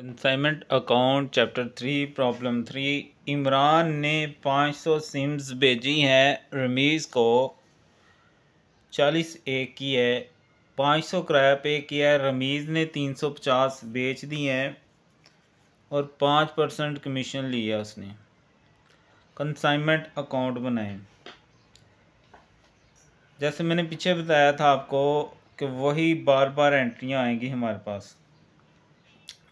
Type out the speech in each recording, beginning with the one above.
consignment account chapter three problem three Imran ने पाँच सौ सिम्स भेजी हैं रमीज़ को चालीस ए की है पाँच सौ किराया पे किया है रमीज़ ने तीन सौ पचास बेच दी हैं और पाँच परसेंट कमीशन लिया उसने कंसाइनमेंट अकाउंट बनाए जैसे मैंने पीछे बताया था आपको कि वही बार बार एंट्रियां आएंगी हमारे पास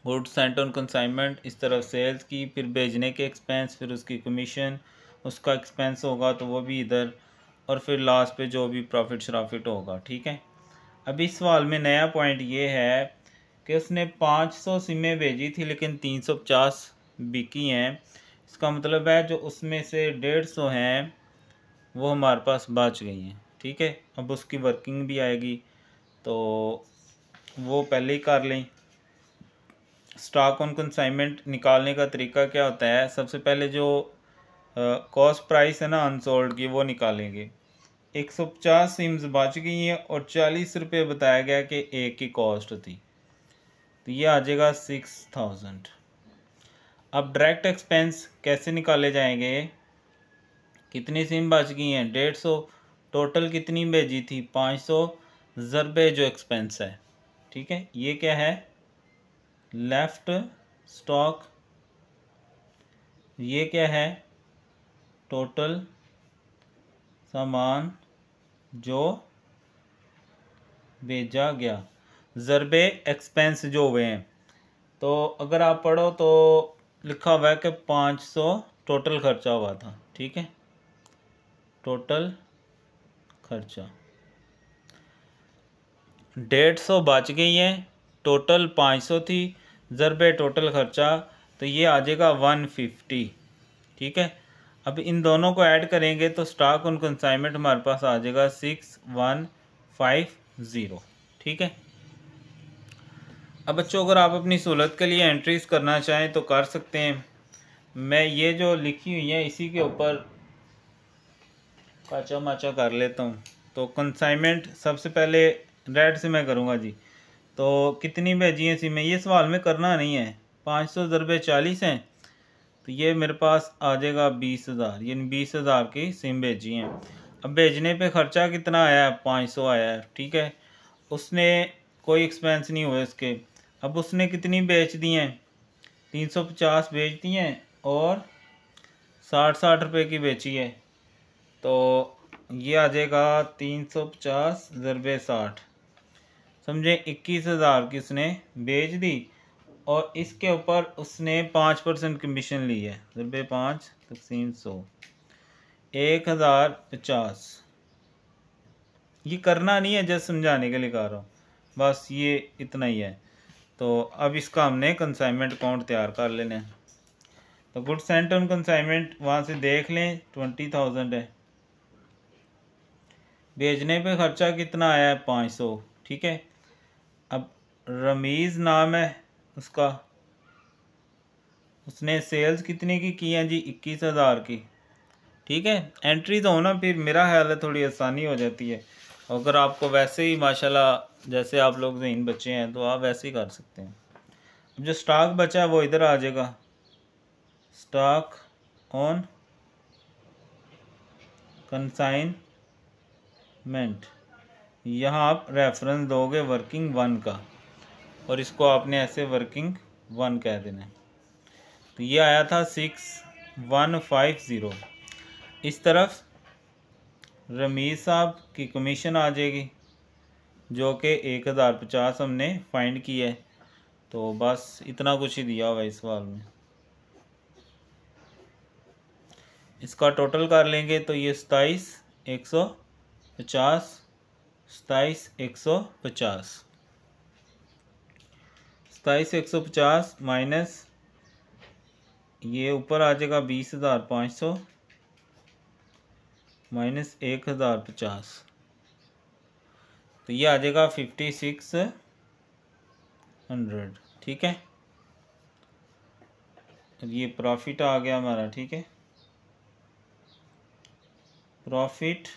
गुड्स सेंट ऑन कंसाइनमेंट इस तरफ सेल्स की फिर भेजने के एक्सपेंस फिर उसकी कमीशन उसका एक्सपेंस होगा तो वो भी इधर और फिर लास्ट पे जो भी प्रॉफिट श्राफिट होगा ठीक है अभी इस सवाल में नया पॉइंट ये है कि उसने पाँच सौ सिमें भेजी थी लेकिन तीन सौ पचास बिकी हैं इसका मतलब है जो उसमें से डेढ़ सौ हैं वो हमारे पास बच गई हैं ठीक है अब उसकी वर्किंग भी आएगी तो वो पहले ही कर लें स्टॉक ऑन कंसाइनमेंट निकालने का तरीका क्या होता है सबसे पहले जो कॉस्ट प्राइस है ना अनसोल्ड की वो निकालेंगे एक सौ पचास सिम्स बच गई हैं और चालीस रुपये बताया गया कि एक की कॉस्ट थी तो ये आ जाएगा सिक्स थाउजेंड अब डायरेक्ट एक्सपेंस कैसे निकाले जाएंगे कितनी सिम बच गई हैं डेढ़ सौ टोटल कितनी भेजी थी पाँच सौ ज़रबे जो एक्सपेंस है ठीक है ये क्या है लेफ्ट स्टॉक ये क्या है टोटल सामान जो भेजा गया ज़रबे एक्सपेंस जो हुए हैं तो अगर आप पढ़ो तो लिखा हुआ है कि पाँच सौ टोटल खर्चा हुआ था ठीक है टोटल खर्चा डेढ़ सौ बच गई है टोटल पाँच सौ थी ज़रबे टोटल ख़र्चा तो ये आ जाएगा वन फिफ्टी ठीक है अब इन दोनों को ऐड करेंगे तो स्टॉक उन कंसाइनमेंट हमारे पास आ जाएगा सिक्स वन फाइव ज़ीरो ठीक है अब बच्चों अगर आप अपनी सहूलत के लिए एंट्रीज करना चाहें तो कर सकते हैं मैं ये जो लिखी हुई है इसी के ऊपर काचा माचा कर लेता हूँ तो कंसाइनमेंट सबसे पहले रेड से मैं करूँगा जी तो कितनी भेजी हैं सीमें ये सवाल में करना नहीं है पाँच सौ ज़रबे चालीस हैं तो ये मेरे पास आ जाएगा बीस हज़ार यानी बीस हज़ार की सिम भेजी हैं अब भेजने पे ख़र्चा कितना आया है पाँच सौ आया है ठीक है उसने कोई एक्सपेंस नहीं हुए इसके अब उसने कितनी बेच दी हैं तीन सौ पचास बेच दी हैं और साठ साठ रुपये की बेची है तो ये आ जाएगा तीन सौ पचास ज़रबे साठ समझे इक्कीस हज़ार किसने बेच दी और इसके ऊपर उसने पाँच परसेंट कमीशन ली है रुपये पाँच तकसीम सौ एक हज़ार पचास ये करना नहीं है जस्ट समझाने के लिए कह रहा हूँ बस ये इतना ही है तो अब इसका हमने कंसाइनमेंट अकाउंट तैयार कर लेना है तो गुड सेंट ऑन कंसाइनमेंट वहाँ से देख लें ट्वेंटी थाउजेंड है भेजने पे खर्चा कितना आया है पाँच सौ ठीक है अब रमीज़ नाम है उसका उसने सेल्स कितने की की हैं जी इक्कीस हज़ार की ठीक है एंट्री तो हो होना फिर मेरा ख्याल है थोड़ी आसानी हो जाती है अगर आपको वैसे ही माशाल्लाह जैसे आप लोग जहन बच्चे हैं तो आप वैसे ही कर सकते हैं अब जो स्टॉक बचा है वो इधर आ जाएगा स्टॉक ऑन कंसाइनमेंट यहाँ आप रेफरेंस दोगे वर्किंग वन का और इसको आपने ऐसे वर्किंग वन कह देना है तो ये आया था सिक्स वन फाइव ज़ीरो इस तरफ रमीज़ साहब की कमीशन आ जाएगी जो कि एक हज़ार पचास हमने फाइंड की है तो बस इतना कुछ ही दिया हुआ इस सवाल में इसका टोटल कर लेंगे तो ये सताईस एक सौ पचास सताईस एक सौ पचास सताईस एक सौ पचास माइनस ये ऊपर आ जाएगा बीस हज़ार पाँच सौ माइनस एक हज़ार पचास तो ये आ जाएगा फिफ्टी सिक्स हंड्रेड ठीक है ये प्रॉफिट आ गया हमारा ठीक है profit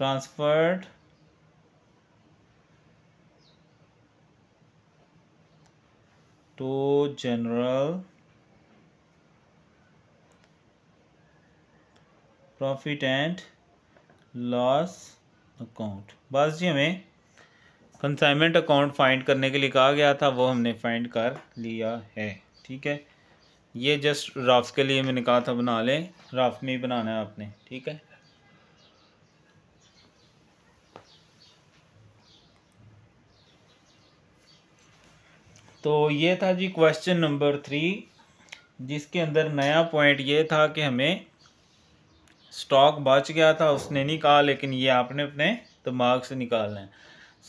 transferred to general profit and loss account बस जी हमें कंसाइनमेंट अकाउंट फाइंड करने के लिए कहा गया था वो हमने फाइंड कर लिया है ठीक है ये जस्ट राफ के लिए मैंने कहा था बना लें राफ में ही बनाना है आपने ठीक है तो ये था जी क्वेश्चन नंबर थ्री जिसके अंदर नया पॉइंट ये था कि हमें स्टॉक बच गया था उसने नहीं कहा लेकिन ये आपने अपने दिमाग से निकालना है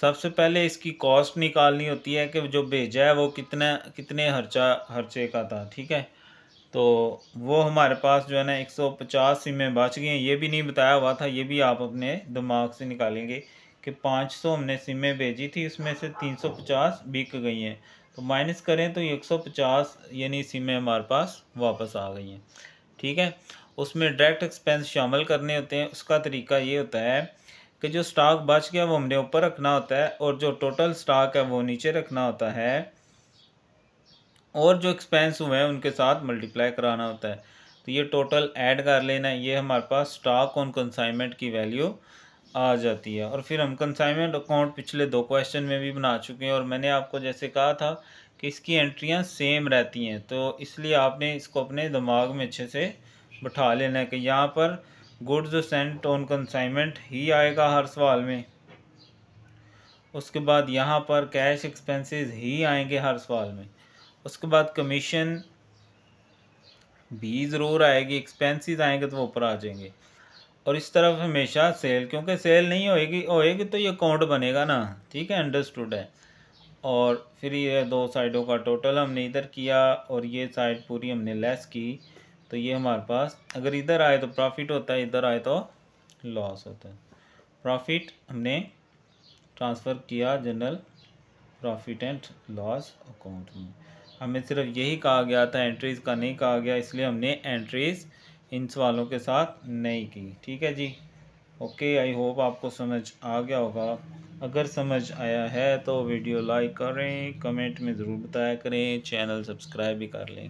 सबसे पहले इसकी कॉस्ट निकालनी होती है कि जो भेजा है वो कितना कितने खर्चा खर्चे का था ठीक है तो वो हमारे पास जो है ना 150 सिमें बच गई हैं ये भी नहीं बताया हुआ था ये भी आप अपने दिमाग से निकालेंगे कि 500 हमने सिमें भेजी थी उसमें से 350 बिक गई हैं तो माइनस करें तो एक सौ पचास यानी इसी में हमारे पास वापस आ गई हैं ठीक है उसमें डायरेक्ट एक्सपेंस शामिल करने होते हैं उसका तरीका ये होता है कि जो स्टॉक बच गया वो हमने ऊपर रखना होता है और जो टोटल स्टॉक है वो नीचे रखना होता है और जो एक्सपेंस हुए हैं उनके साथ मल्टीप्लाई कराना होता है तो ये टोटल ऐड कर लेना है ये हमारे पास स्टॉक ऑन कंसाइनमेंट की वैल्यू आ जाती है और फिर हम कंसाइनमेंट अकाउंट पिछले दो क्वेश्चन में भी बना चुके हैं और मैंने आपको जैसे कहा था कि इसकी एंट्रियाँ सेम रहती हैं तो इसलिए आपने इसको अपने दिमाग में अच्छे से बैठा लेना है कि यहाँ पर गुड्स सेंट ऑन कंसाइनमेंट ही आएगा हर सवाल में उसके बाद यहाँ पर कैश एक्सपेंसेस ही आएंगे हर सवाल में उसके बाद कमीशन भी ज़रूर आएगी एक्सपेंसेस आएंगे तो वो ऊपर आ जाएंगे और इस तरफ हमेशा सेल क्योंकि सेल नहीं होएगी होएगी तो ये अकाउंट बनेगा ना ठीक है अंडरस्टूड है और फिर ये दो साइडों का टोटल हमने इधर किया और ये साइड पूरी हमने लेस की तो ये हमारे पास अगर इधर आए तो प्रॉफिट होता है इधर आए तो लॉस होता है प्रॉफिट हमने ट्रांसफ़र किया general profit and loss account में हमें सिर्फ यही कहा गया था एंट्रीज़ का नहीं कहा गया इसलिए हमने एंट्रीज़ इंच वालों के साथ नहीं की ठीक है जी ओके आई होप आपको समझ आ गया होगा अगर समझ आया है तो वीडियो लाइक करें कमेंट में ज़रूर बताया करें चैनल सब्सक्राइब भी कर लें